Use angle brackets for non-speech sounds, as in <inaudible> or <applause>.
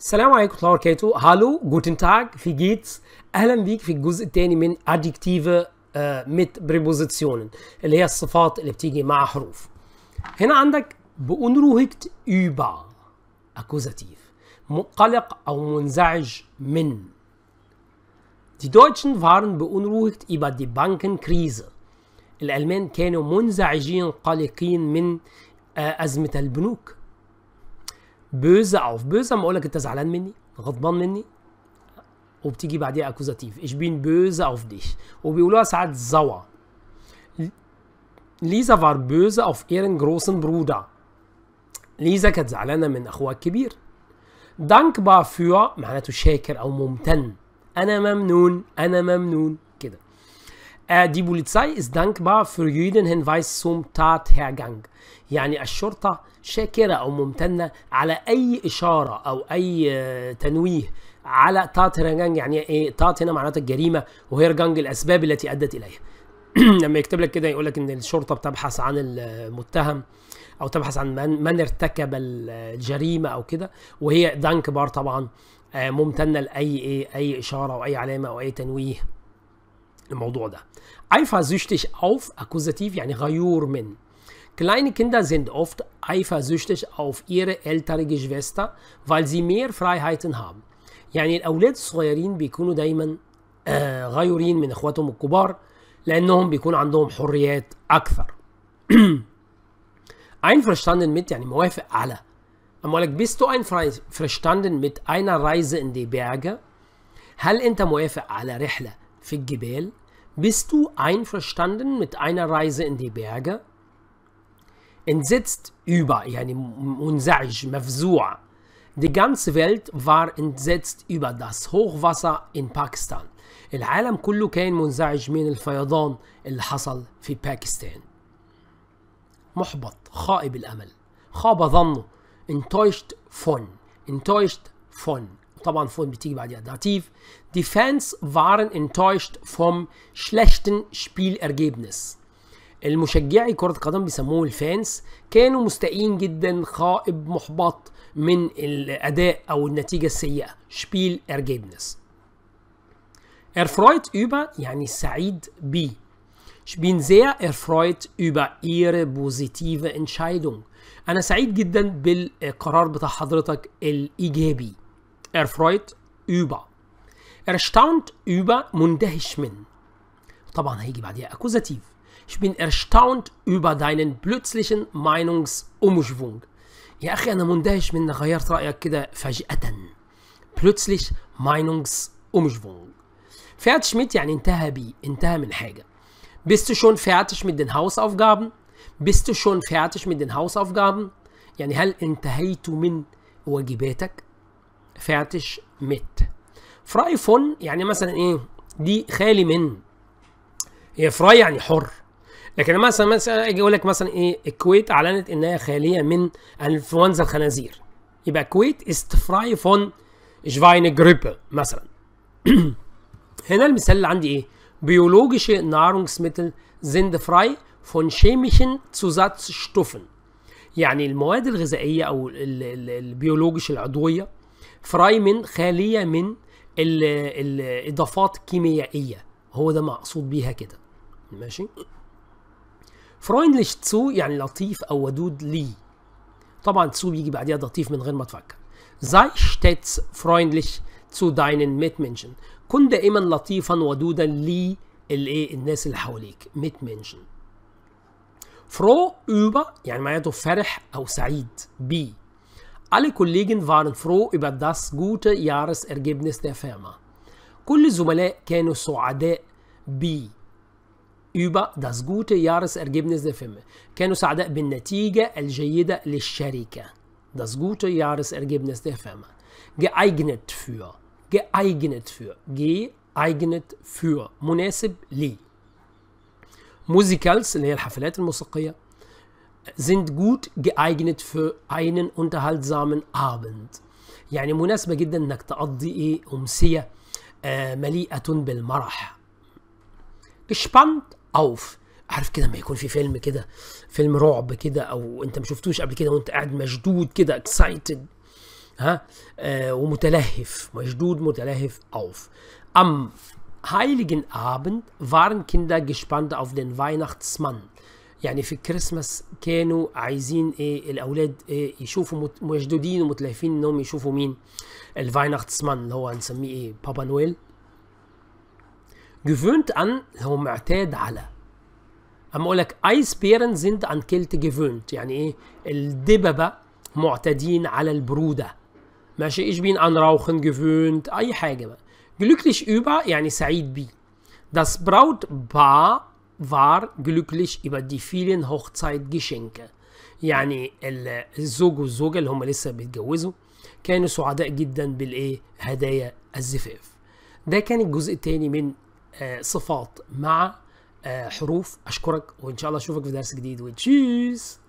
السلام عليكم ورحمه الله وبركاته هالو جوتن تاج في جيتس اهلا بيك في الجزء الثاني من ادجكتيف ميت بريبوزيتسيونن اللي هي الصفات اللي بتيجي مع حروف هنا عندك beunruhigt يوبا اكوزاتيف مقلق او منزعج من Die Deutschen waren beunruhigt über die Bankenkrise. الألمان كانوا منزعجين قلقين من آه، أزمة البنوك بوزة اوف بوزه اما اقول لك انت زعلان مني غضبان مني وبتيجي بعديها اكوزاتيف ich بين بوزه اوف ديش وبيقولوها ساعات زوا ليزا فار بوزه اوف ايرن جروسن برودا ليزا كانت زعلانة من أخوها الكبير دانكبار فيو معناته شاكر أو ممتن أنا ممنون أنا ممنون äh, die Polizei ist dankbar für jeden Hinweis zum Tathergang يعني الشرطة شاكرة أو ممتنة على أي إشارة أو أي تنويه على تاترنجانج يعني إيه تات هنا معناتها الجريمة وهيرجانج الأسباب التي أدت إليها لما يكتب لك كده يقول لك إن الشرطة بتبحث عن المتهم أو تبحث عن من, من ارتكب الجريمة أو كده وهي دانك بار طبعا ممتنة لأي إيه أي إشارة أو أي علامة أو أي تنويه الموضوع ده. eifersüchtig auf Akkusativ يعني غيور من. Kleine Kinder sind oft eifersüchtig auf ihre ältere Geschwister, weil sie mehr Freiheiten haben. يعني الأولاد الصغيرين بيكونوا دايما غيورين من إخواتهم الكبار لأنهم بيكون عندهم حريات أكثر. einverstanden mit يعني موافق على. أما لك bist du einverstanden mit einer Reise in die Berge؟ هل أنت موافق على رحلة في Bist du einverstanden mit einer Reise in die Berge? Entsetzt über, يعني منزعج مفزوع. Die ganze Welt war entsetzt über das Hochwasser in Pakistan. العالم كله كان منزعج من الفيضان اللي حصل في باكستان. محبط، خائب الأمل، خاب ظنه، enttäuscht von, enttäuscht von. طبعا فون بتيجي بعدها داتيف دي فانس فارن انتويشت فوم شلشتن شبيل ارجيبنس المشجعي كرة قدم بيسموه الفانس كانوا مستائين جدا خائب محبط من الأداء أو النتيجة السيئة شبيل إرجيبنس إرفرويت über يعني سعيد بي شبين زيا ارفرويت erfreut اير بوزيتيف positive أنا سعيد جدا بالقرار بتاع حضرتك الإيجابي. Er über. Erstaunt über مندهش من. طبعا هيجي بعديها اكوزاتيف. Ich bin erstaunt über deinen plötzlichen Meinungsumschwung. يا أخي أنا مندهش من غيرت رأيك كده فجأة. Plötzlich Meinungsumschwung. Fertig mit يعني انتهى بي، انتهى من حاجة. Bist du schon fertig mit den Hausaufgaben? Bist du schon fertig mit den Hausaufgaben? يعني هل انتهيت من واجباتك؟ فاتش ميت فراي فون يعني مثلا ايه دي خالي من هي فراي يعني حر لكن مثلا مثلا اجي اقول لك مثلا ايه الكويت اعلنت انها خاليه من انفلونزا الخنازير يبقى كويت است فراي فون شفاين جريب مثلا <clears throat> هنا المثال اللي عندي ايه biologische زند فراي فون شيميشن chemischen شتوفن يعني المواد الغذائيه او البيولوجيش العضويه فراي من خاليه من الاضافات الكيميائيه هو ده مقصود بيها كده ماشي فرويندليش تسو يعني لطيف او ودود لي طبعا تسو بيجي بعديها لطيف من غير ما تفكر زاي شتاتس تسو داينن ميت منشن كن دائما لطيفا ودودا لي الايه الناس اللي حواليك ميت منشن فرو über يعني معناته فرح او سعيد بي Alle Kollegen waren froh über das gute Jahresergebnis der Firma. كل الزملاء كانوا سعداء ب über das gute Jahresergebnis der Firma. كانوا سعداء بالنتيجة الجيدة للشركة. Das gute Jahresergebnis der Firma. Geeignet für. Geeignet für. geeignet für. مناسب لي. موزيكالز اللي هي الحفلات الموسيقية sind gut geeignet für einen unterhaltsamen Abend يعني مناسبة جدا انك تقضي ايه امسية مليئة بالمرح gespannt auf عارف كده لما يكون في فيلم كده فيلم رعب كده او انت ما شفتوش قبل كده وانت قاعد مشدود كده اكسايتد ها آه ومتلهف مشدود متلهف auf am heiligen Abend waren Kinder gespannt auf den Weihnachtsmann يعني في الكريسماس كانوا عايزين ايه الاولاد ايه يشوفوا مشدودين ومتلهفين انهم يشوفوا مين الفايناختسمان اللي هو هنسميه ايه بابا نويل gewöhnt an هو معتاد على اما اقول لك ايس بيرن زند an كيلت gewöhnt يعني ايه الدببه معتادين على البروده ماشي ايش بين ان راوخن gewöhnt اي حاجه بقى glücklich über يعني سعيد بيه das Brautpaar war glücklich über die vielen Hochzeitgeschenke يعني الزوج والزوجة اللي هم لسه بيتجوزوا كانوا سعداء جدا بالايه هدايا الزفاف ده كان الجزء الثاني من صفات مع حروف اشكرك وان شاء الله اشوفك في درس جديد وتشيس